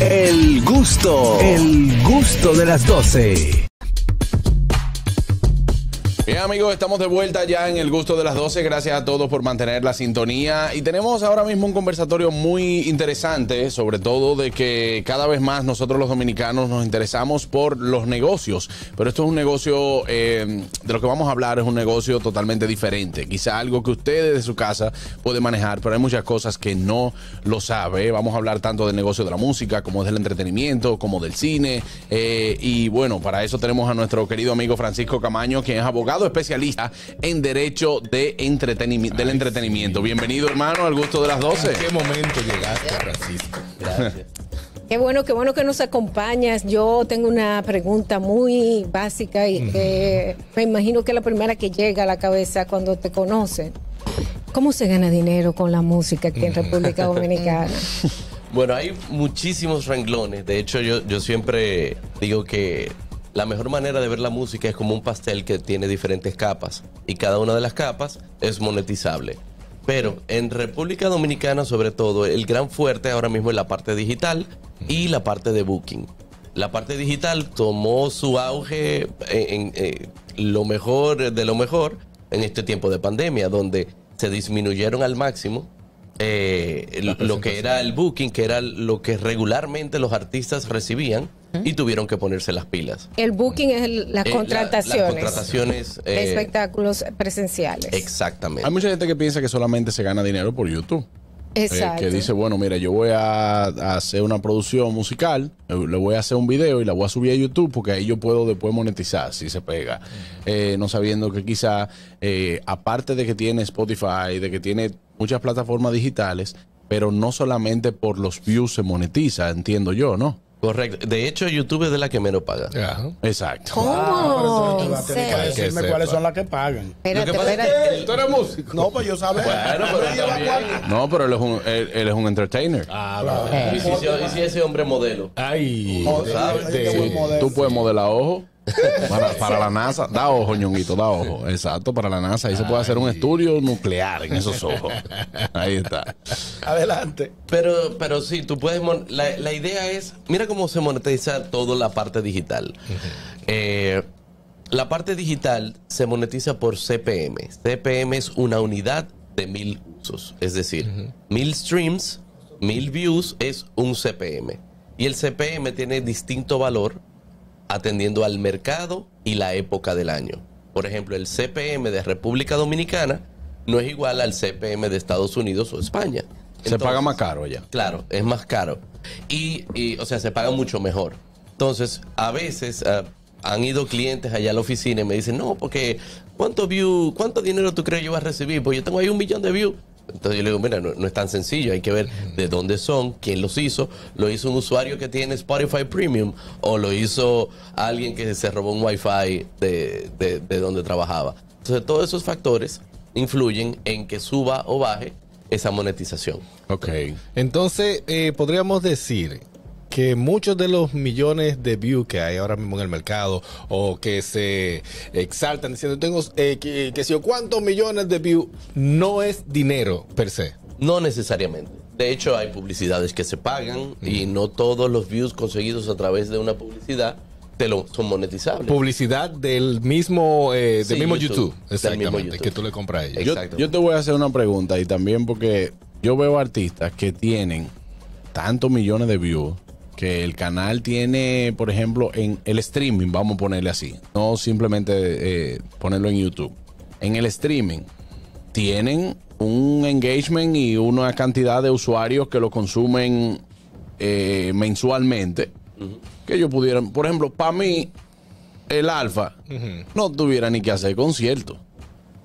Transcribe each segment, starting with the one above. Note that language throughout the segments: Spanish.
El gusto, el gusto de las 12. Bien amigos, estamos de vuelta ya en el gusto de las 12. Gracias a todos por mantener la sintonía. Y tenemos ahora mismo un conversatorio muy interesante, sobre todo de que cada vez más nosotros los dominicanos nos interesamos por los negocios. Pero esto es un negocio, eh, de lo que vamos a hablar es un negocio totalmente diferente. Quizá algo que ustedes de su casa pueden manejar, pero hay muchas cosas que no lo sabe. Vamos a hablar tanto del negocio de la música, como del entretenimiento, como del cine. Eh, y bueno, para eso tenemos a nuestro querido amigo Francisco Camaño, quien es abogado especialista en derecho del entretenimiento. Bienvenido, hermano, al gusto de las 12. ¿En qué momento llegaste, Francisco? Gracias. Qué bueno, qué bueno que nos acompañas. Yo tengo una pregunta muy básica y que me imagino que es la primera que llega a la cabeza cuando te conocen. ¿Cómo se gana dinero con la música aquí en República Dominicana? Bueno, hay muchísimos renglones. De hecho, yo, yo siempre digo que la mejor manera de ver la música es como un pastel que tiene diferentes capas y cada una de las capas es monetizable. Pero en República Dominicana, sobre todo, el gran fuerte ahora mismo es la parte digital y la parte de booking. La parte digital tomó su auge eh, eh, lo mejor de lo mejor en este tiempo de pandemia, donde se disminuyeron al máximo eh, lo que era el booking, que era lo que regularmente los artistas recibían y tuvieron que ponerse las pilas. El booking es las, contrataciones. Eh, la, las contrataciones. Eh, espectáculos presenciales. Exactamente. Hay mucha gente que piensa que solamente se gana dinero por YouTube. Eh, Exacto. que dice, bueno, mira, yo voy a, a, hacer una producción musical, le voy a hacer un video y la voy a subir a YouTube porque ahí yo puedo después monetizar si se pega. no sabiendo que quizá, aparte de que tiene Spotify, de que tiene muchas plataformas digitales, pero no solamente por los views se monetiza, entiendo yo, ¿no? Correcto. De hecho, YouTube es de la que menos paga. Exacto. ¿Cómo? Ah, decirme cuáles son las que pagan. pero que ¿Tú eres músico? No, pues yo sabía. Bueno, pero no, pero él es un, él, es un entertainer. Ah, claro. Eh. ¿Y, si, ¿Y, si, ese hombre modelo? Ay, ¿sabes? tú puedes modelar ojo para, la NASA, da ojo, ñonguito, da ojo. Exacto, para la NASA. Ahí se puede hacer un estudio nuclear en esos ojos. Ahí está. Adelante. Pero, pero sí, tú puedes. la, idea es. Mira cómo se monetiza toda la parte digital. Eh, la parte digital se monetiza por CPM. CPM es una unidad de mil usos. Es decir, mil streams, mil views es un CPM. Y el CPM tiene distinto valor atendiendo al mercado y la época del año. Por ejemplo, el CPM de República Dominicana no es igual al CPM de Estados Unidos o España. se paga más caro ya. Claro, es más caro. Y, o sea, se paga mucho mejor. Entonces, a veces ah, han ido clientes allá a la oficina y me dicen, no, porque ¿cuánto view, cuánto dinero tú crees yo voy a recibir? Pues yo tengo ahí un millón de views. Entonces yo le digo, mira, no, es tan sencillo, hay que ver de dónde son, quién los hizo, lo hizo un usuario que tiene Spotify Premium o lo hizo alguien que se robó un Wi-Fi de, donde trabajaba. Entonces todos esos factores influyen en que suba o baje esa monetización. Ok. Entonces, eh, podríamos decir, que muchos de los millones de views que hay ahora mismo en el mercado o que se exaltan diciendo tengo eh, que, si o cuántos millones de views no es dinero per se. No necesariamente. De hecho, hay publicidades que se pagan y no todos los views conseguidos a través de una publicidad te lo, son monetizables. Publicidad del mismo, eh, del mismo YouTube. Exactamente, que tú le compras a ellos. yo te voy a hacer una pregunta y también porque yo veo artistas que tienen tantos millones de views que el canal tiene, por ejemplo, en el streaming, vamos a ponerle así, no simplemente eh, ponerlo en YouTube. En el streaming tienen un engagement y una cantidad de usuarios que lo consumen eh, mensualmente. Que ellos pudieran, por ejemplo, para mí, el alfa no tuviera ni que hacer concierto.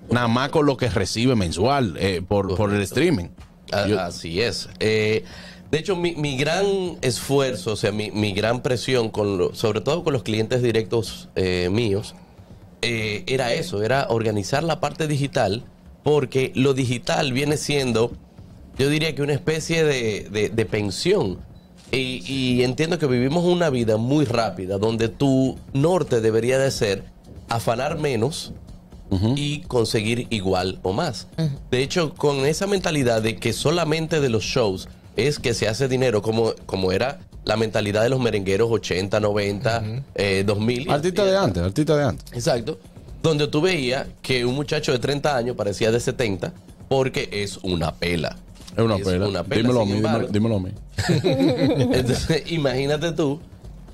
Nada más con lo que recibe mensual eh, por, el streaming. así es. Eh, de hecho, mi, gran esfuerzo, o sea, mi, gran presión, con sobre todo con los clientes directos eh, míos, eh, era eso, era organizar la parte digital, porque lo digital viene siendo, yo diría que una especie de, pensión. Y, entiendo que vivimos una vida muy rápida, donde tu norte debería de ser afanar menos, y conseguir igual o más. De hecho, con esa mentalidad de que solamente de los shows es que se hace dinero como, como era la mentalidad de los merengueros 80, 90, 2000. Artista de antes, artista de antes. Exacto. Donde tú veías que un muchacho de 30 años parecía de 70 porque es una pela. Es una, pela. Dímelo a mí, dímelo, Entonces, imagínate tú,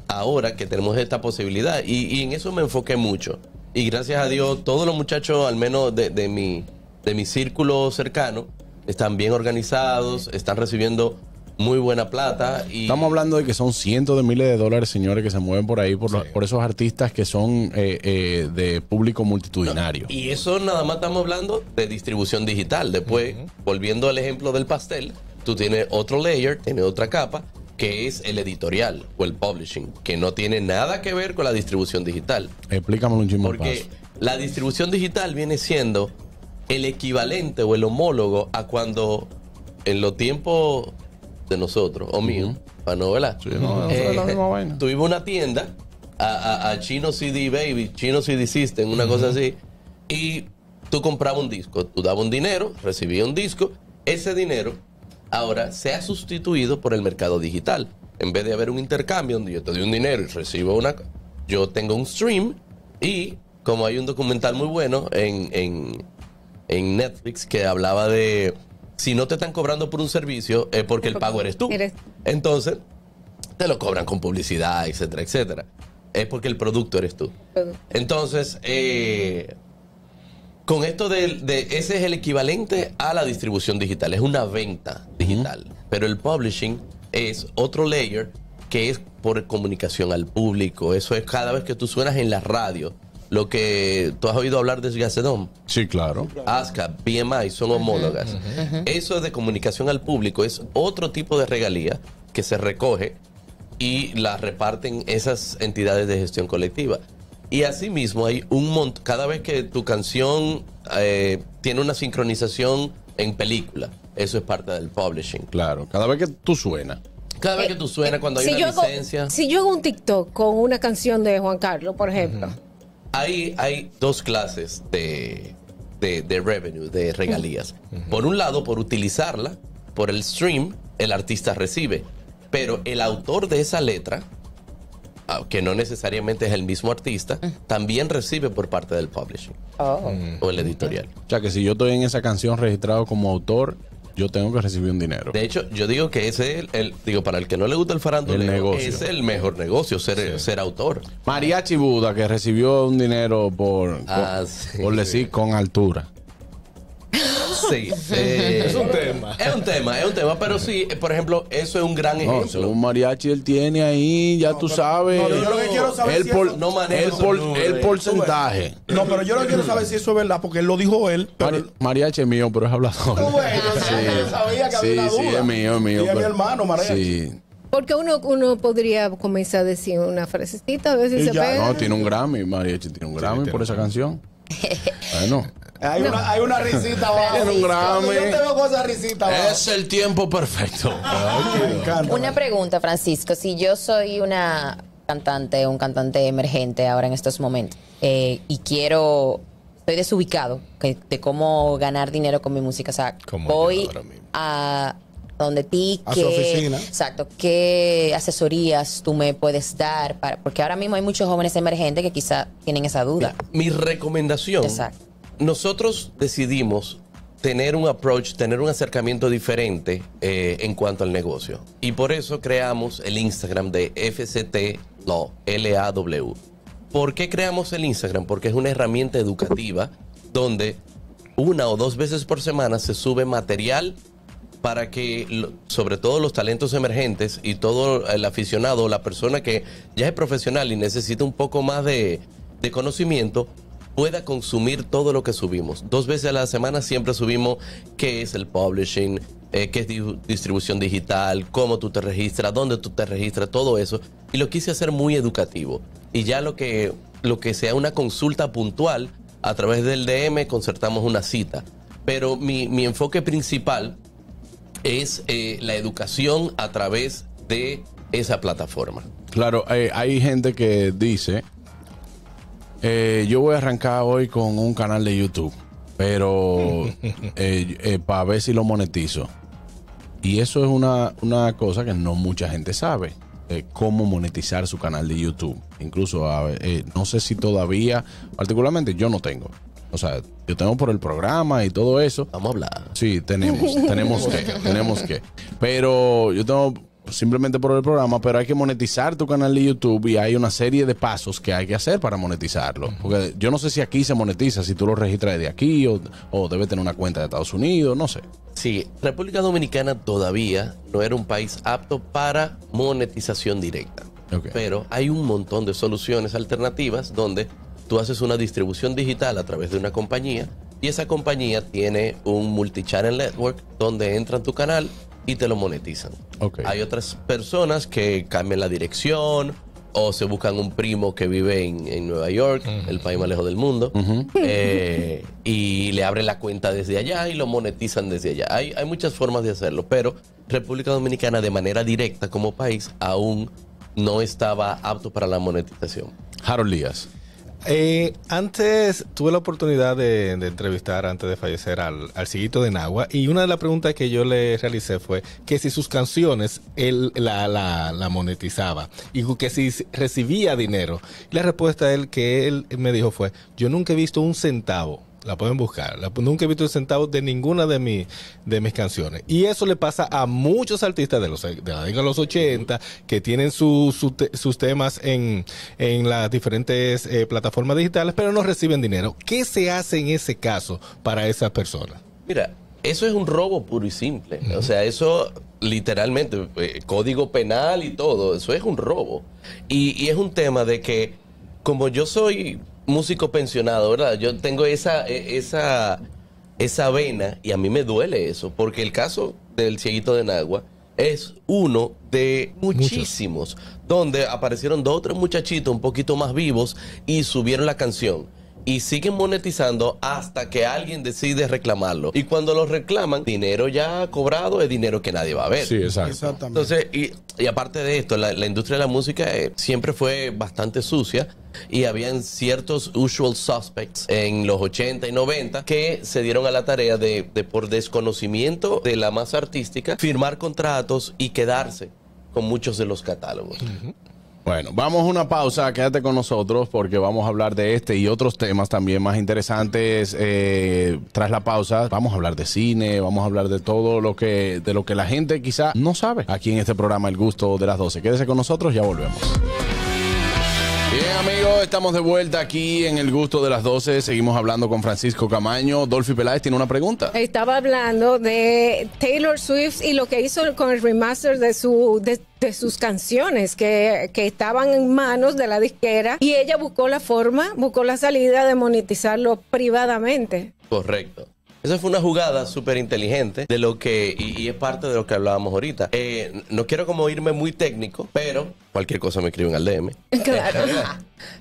ahora que tenemos esta posibilidad, y, en eso me enfoqué mucho. Y gracias a Dios, todos los muchachos, al menos de, de mi, de mi círculo cercano, están bien organizados, están recibiendo muy buena plata. Y... Estamos hablando de que son cientos de miles de dólares, señores, que se mueven por ahí por, por esos artistas que son eh, eh, de público multitudinario. y eso nada más estamos hablando de distribución digital. Después, volviendo al ejemplo del pastel, tú tienes otro layer, tienes otra capa, que es el editorial o el publishing, que no tiene nada que ver con la distribución digital. Explícamelo un paso. Porque la distribución digital viene siendo el equivalente o el homólogo a cuando en los tiempos de nosotros, o mío, para no, eh, Tuvimos una tienda a, a, Chino CD Baby, Chino CD System, una cosa así, y tú comprabas un disco, tú dabas un dinero, recibí un disco, ese dinero ahora se ha sustituido por el mercado digital. En vez de haber un intercambio donde yo te doy un dinero y recibo una... Yo tengo un stream y como hay un documental muy bueno en en Netflix que hablaba de si no te están cobrando por un servicio es porque el pago eres tú. Entonces, te lo cobran con publicidad, etcétera, etcétera. Es porque el producto eres tú. Entonces, eh, con esto de, ese es el equivalente a la distribución digital, es una venta digital, pero el publishing es otro layer que es por comunicación al público, eso es cada vez que tú suenas en la radio, lo que tú has oído hablar de Gacedón. Sí, claro. ASCA, BMI son homólogas. Eso es Eso de comunicación al público es otro tipo de regalía que se recoge y la reparten esas entidades de gestión colectiva. Y asimismo hay un montón, cada vez que tu canción eh, tiene una sincronización en película, eso es parte del publishing. Claro, cada vez que tú suena. Cada vez eh, que tú suena, cuando hay si una yo si yo hago un TikTok con una canción de Juan Carlos, por ejemplo hay dos clases de, revenue, de regalías. Por un lado, por utilizarla, por el stream, el artista recibe. Pero el autor de esa letra, ah, que no necesariamente es el mismo artista, mm. también recibe por parte del publishing oh. o el editorial. O sea que si yo estoy en esa canción registrado como autor yo tengo que recibir un dinero. De hecho, yo digo que ese es el, digo, para el que no le gusta el farándulo... es el mejor negocio, ser, ser autor. María Chibuda que recibió un dinero por, ah, por, decir con altura. Sí. es un tema. Es un tema, es un tema. Pero sí, eh, por ejemplo, eso es un gran ejemplo. un mariachi él tiene ahí, ya tú sabes. yo lo que quiero saber el por, no el, eh. porcentaje. No, pero yo lo quiero saber si eso es verdad, porque él lo dijo él. mariachi es mío, pero es hablador. sí. sí, es mío, es mío. Y es mi hermano, mariachi. Sí. Porque uno, uno podría comenzar a decir una frasecita, a ver si y se ya. No, tiene un Grammy, Mariachi tiene un Grammy por esa canción. bueno. Hay, una, risita abajo. Es el tiempo perfecto. una pregunta, Francisco. Si yo soy una cantante, un cantante emergente ahora en estos momentos, eh, y quiero estoy desubicado de cómo ganar dinero con mi música. O sea, voy a donde ti, a Exacto. ¿Qué asesorías tú me puedes dar? porque ahora mismo hay muchos jóvenes emergentes que quizá tienen esa duda. mi recomendación exacto. Nosotros decidimos tener un approach, tener un acercamiento diferente eh, en cuanto al negocio. Y por eso creamos el Instagram de FCT Law, w ¿Por qué creamos el Instagram? Porque es una herramienta educativa donde una o dos veces por semana se sube material para que sobre todo los talentos emergentes y todo el aficionado, la persona que ya es profesional y necesita un poco más de conocimiento, pueda consumir todo lo que subimos. Dos veces a la semana siempre subimos qué es el publishing, eh, qué es distribución digital, cómo tú te registras, dónde tú te registras, todo eso. Y lo quise hacer muy educativo. Y ya lo que, lo que sea una consulta puntual, a través del DM concertamos una cita. Pero mi, enfoque principal es eh, la educación a través de esa plataforma. Claro, eh, hay gente que dice eh, yo voy a arrancar hoy con un canal de YouTube, pero eh, eh, para ver si lo monetizo. Y eso es una, una cosa que no mucha gente sabe, cómo monetizar su canal de YouTube. Incluso, no sé si todavía, particularmente yo no tengo. O sea, yo tengo por el programa y todo eso. Vamos a hablar. Sí, tenemos, tenemos que, tenemos que. Pero yo tengo simplemente por el programa, pero hay que monetizar tu canal de YouTube y hay una serie de pasos que hay que hacer para monetizarlo. Porque yo no sé si aquí se monetiza, si tú lo registras de aquí o, debe tener una cuenta de Estados Unidos, no sé. Sí, República Dominicana todavía no era un país apto para monetización directa. Pero hay un montón de soluciones alternativas donde tú haces una distribución digital a través de una compañía y esa compañía tiene un multi-channel network donde entra en tu canal y te lo monetizan. Hay otras personas que cambian la dirección o se buscan un primo que vive en, Nueva York, el país más lejos del mundo, eh, y le abren la cuenta desde allá y lo monetizan desde allá. Hay, hay muchas formas de hacerlo, pero República Dominicana de manera directa como país aún no estaba apto para la monetización. Harold Díaz. Eh, antes tuve la oportunidad de, entrevistar, antes de fallecer, al, al de Nagua. Y una de las preguntas que yo le realicé fue que si sus canciones él la, monetizaba y que si recibía dinero. La respuesta que él me dijo fue: Yo nunca he visto un centavo la pueden buscar. nunca he visto el centavo de ninguna de, de mis canciones. Y eso le pasa a muchos artistas de, los, de la década de los 80 que tienen sus temas en, las diferentes eh, plataformas digitales, pero no reciben dinero. ¿Qué se hace en ese caso para esas personas? Mira, eso es un robo puro y simple. O sea, eso literalmente, eh, código penal y todo, eso es un robo. y es un tema de que, como yo soy músico pensionado, ¿verdad? Yo tengo esa, e, esa, esa vena y a mí me duele eso, porque el caso del cieguito de Nagua es uno de muchísimos, donde aparecieron dos o muchachitos un poquito más vivos y subieron la canción y siguen monetizando hasta que alguien decide reclamarlo. Y cuando lo reclaman, dinero ya cobrado es dinero que nadie va a ver. Sí, exacto. Entonces, y, aparte de esto, la, industria de la música eh, siempre fue bastante sucia y habían ciertos usual suspects en los 80 y 90 que se dieron a la tarea de, por desconocimiento de la masa artística, firmar contratos y quedarse con muchos de los catálogos. Bueno, vamos a una pausa, quédate con nosotros porque vamos a hablar de este y otros temas también más interesantes eh, tras la pausa. Vamos a hablar de cine, vamos a hablar de todo lo que, de lo que la gente quizá no sabe aquí en este programa El Gusto de las 12. Quédese con nosotros, ya volvemos. Bien amigos, estamos de vuelta aquí en El Gusto de las 12. Seguimos hablando con Francisco Camaño. Dolphy Peláez tiene una pregunta. Estaba hablando de Taylor Swift y lo que hizo con el remaster de su... De sus canciones que, estaban en manos de la disquera y ella buscó la forma, buscó la salida de monetizarlo privadamente. Correcto. Esa fue una jugada súper inteligente de lo que, y, es parte de lo que hablábamos ahorita. Eh, no quiero como irme muy técnico, pero Cualquier cosa me escriben al DM.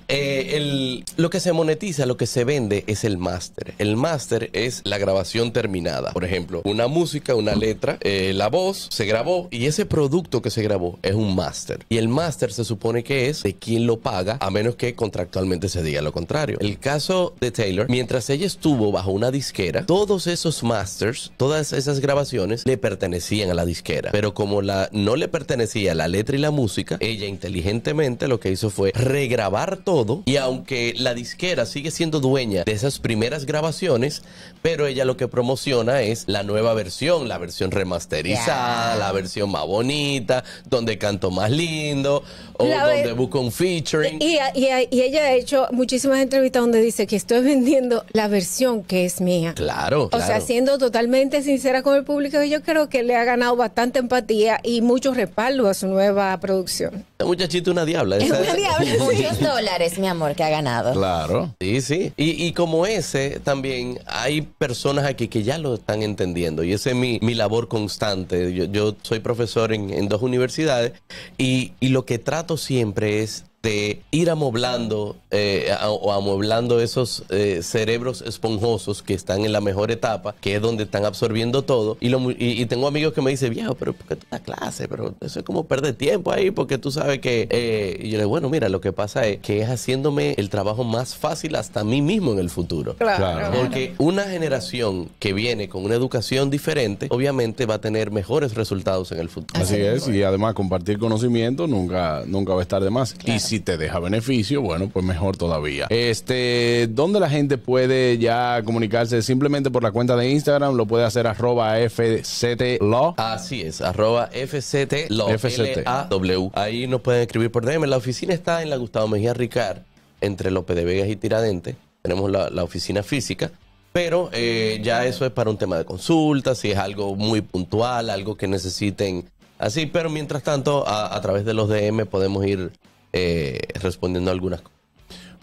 Eh, lo que se monetiza, lo que se vende es el máster. El máster es la grabación terminada. Por ejemplo, una música, una letra, eh, la voz se grabó y ese producto que se grabó es un máster. Y el máster se supone que es de quien lo paga, a menos que contractualmente se diga lo contrario. El caso de Taylor, mientras ella estuvo bajo una disquera, todos esos masters, todas esas grabaciones le pertenecían a la disquera. Pero como no le pertenecía la letra y la música, ella inteligentemente lo que hizo fue regrabar todo y aunque la disquera sigue siendo dueña de esas primeras grabaciones, pero ella lo que promociona es la nueva versión, la versión remasterizada, la versión más bonita, donde canto más lindo o donde busco un featuring. Y, ella ha hecho muchísimas entrevistas donde dice que estoy vendiendo la versión que es mía. Claro. O sea, siendo totalmente sincera con el público, yo creo que le ha ganado bastante empatía y mucho respaldo a su nueva producción. Muchachito muchachita es una diabla. Es una diabla. Muchos dólares, mi amor, que ha ganado. Claro. Sí, sí. Y, como ese, también hay personas aquí que ya lo están entendiendo. Y esa es mi, labor constante. Yo, soy profesor en, dos universidades y, y lo que trato siempre es ir amoblando eh, o amueblando esos eh, cerebros esponjosos que están en la mejor etapa, que es donde están absorbiendo todo. Y, lo, tengo amigos que me dicen, viejo, pero ¿por qué tú das clase? Pero eso es como perder tiempo ahí, porque tú sabes que... Eh", y yo le digo, bueno, mira, lo que pasa es que es haciéndome el trabajo más fácil hasta mí mismo en el futuro. Claro. Porque una generación que viene con una educación diferente, obviamente va a tener mejores resultados en el futuro. Así es, y además compartir conocimiento nunca, nunca va a estar de más. Y si te deja beneficio, bueno, pues mejor todavía. Este, ¿dónde la gente puede ya comunicarse? Simplemente por la cuenta de Instagram, lo puede hacer arroba FCTLaw. Así es, arroba FCTLaw. w Ahí nos pueden escribir por DM. La oficina está en la Gustavo Mejía Ricard, entre López de Vegas y Tiradentes. Tenemos la, oficina física. Pero eh, ya eso es para un tema de consulta, si es algo muy puntual, algo que necesiten así. Pero mientras tanto, a través de los DM podemos ir eh, respondiendo a algunas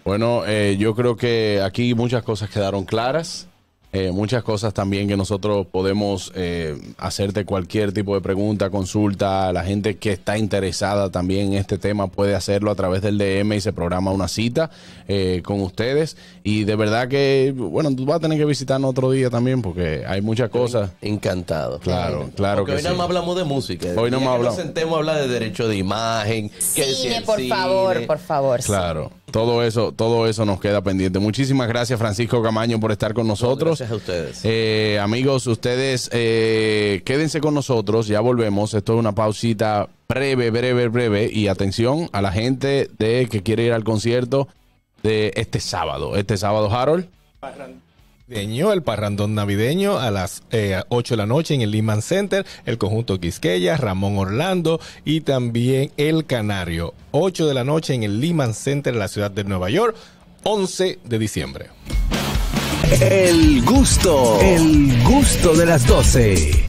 Bueno, eh, yo creo que aquí muchas cosas quedaron claras. Eh, muchas cosas también que nosotros podemos eh, hacerte cualquier tipo de pregunta, consulta. La gente que está interesada también en este tema puede hacerlo a través del DM y se programa una cita eh, con ustedes. Y de verdad que, bueno, tú vas a tener que visitarnos otro día también porque hay muchas cosas. Encantado. Claro, claro porque que hoy no más hablamos de música. Hoy no más hablamos. Nos sentemos de derecho de imagen. Cine, que por favor, por favor. Claro todo eso, todo eso nos queda pendiente. Muchísimas gracias, Francisco Camaño, por estar con nosotros. Gracias a ustedes. Eh, amigos, ustedes eh, quédense con nosotros, ya volvemos. Esto es una pausita breve, breve, breve. Y atención a la gente de que quiere ir al concierto de este sábado. Este sábado, Harold el parrandón navideño a las 8 eh, de la noche en el Lehman Center, el conjunto Quisqueya, Ramón Orlando y también El Canario. 8 de la noche en el Lehman Center en la ciudad de Nueva York, 11 de diciembre. El gusto, el gusto de las 12.